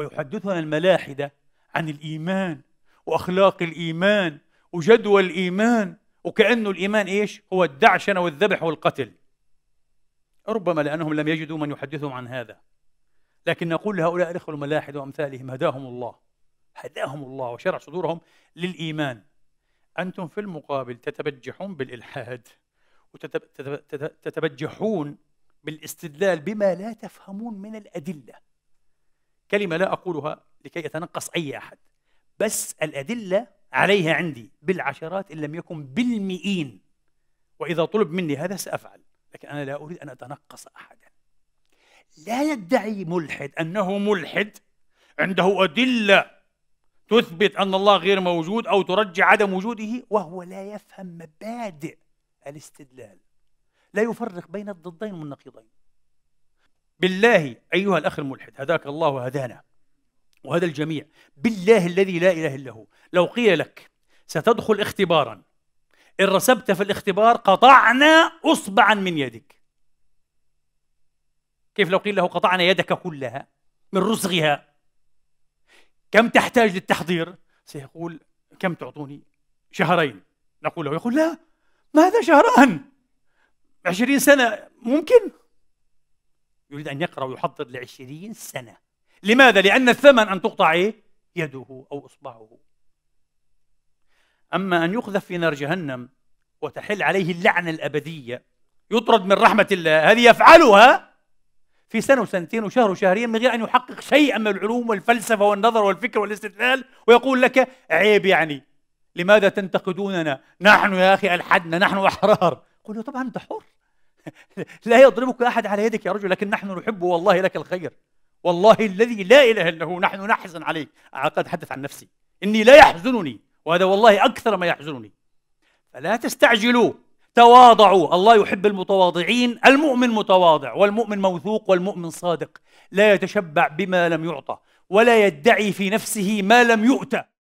ويحدثنا الملاحدة عن الإيمان وأخلاق الإيمان وجدوى الإيمان وكأنه الإيمان إيش؟ هو الدعشنة والذبح والقتل ربما لأنهم لم يجدوا من يحدثهم عن هذا لكن نقول لهؤلاء الإخوة الملاحدة وأمثالهم هداهم الله هداهم الله وشرع صدورهم للإيمان أنتم في المقابل تتبجحون بالإلحاد وتتبجحون بالاستدلال بما لا تفهمون من الأدلة كلمة لا أقولها لكي أتنقص أي أحد بس الأدلة عليها عندي بالعشرات إن لم يكن بالمئين وإذا طلب مني هذا سأفعل لكن أنا لا أريد أن أتنقص أحدا لا يدعي ملحد أنه ملحد عنده أدلة تثبت أن الله غير موجود أو ترجع عدم وجوده وهو لا يفهم مبادئ الاستدلال لا يفرق بين الضدين والنقيضين بالله أيها الأخ الملحد هداك الله وهدانا وهذا الجميع بالله الذي لا إله إلا هو لو قيل لك ستدخل اختبارا إن رسبت في الاختبار قطعنا أصبعا من يدك كيف لو قيل له قطعنا يدك كلها من رسغها كم تحتاج للتحضير سيقول كم تعطوني شهرين نقول له يقول لا ماذا شهران عشرين سنة ممكن يريد أن يقرأ ويحضر لعشرين سنة لماذا؟ لأن الثمن أن تقطع إيه؟ يده أو إصبعه أما أن يقذف في نار جهنم وتحل عليه اللعنة الأبدية يطرد من رحمة الله هذه يفعلها في سنة وسنتين وشهر وشهرين من غير أن يحقق شيئا من العلوم والفلسفة والنظر والفكر والاستدلال ويقول لك عيب يعني لماذا تنتقدوننا نحن يا أخي ألحدنا نحن أحرار قل له طبعا أنت حر لا يضربك احد على يدك يا رجل لكن نحن نحب والله لك الخير والله الذي لا اله الا هو نحن نحزن عليك قد اتحدث عن نفسي اني لا يحزنني وهذا والله اكثر ما يحزنني فلا تستعجلوا تواضعوا الله يحب المتواضعين المؤمن متواضع والمؤمن موثوق والمؤمن صادق لا يتشبع بما لم يعطى ولا يدعي في نفسه ما لم يؤتى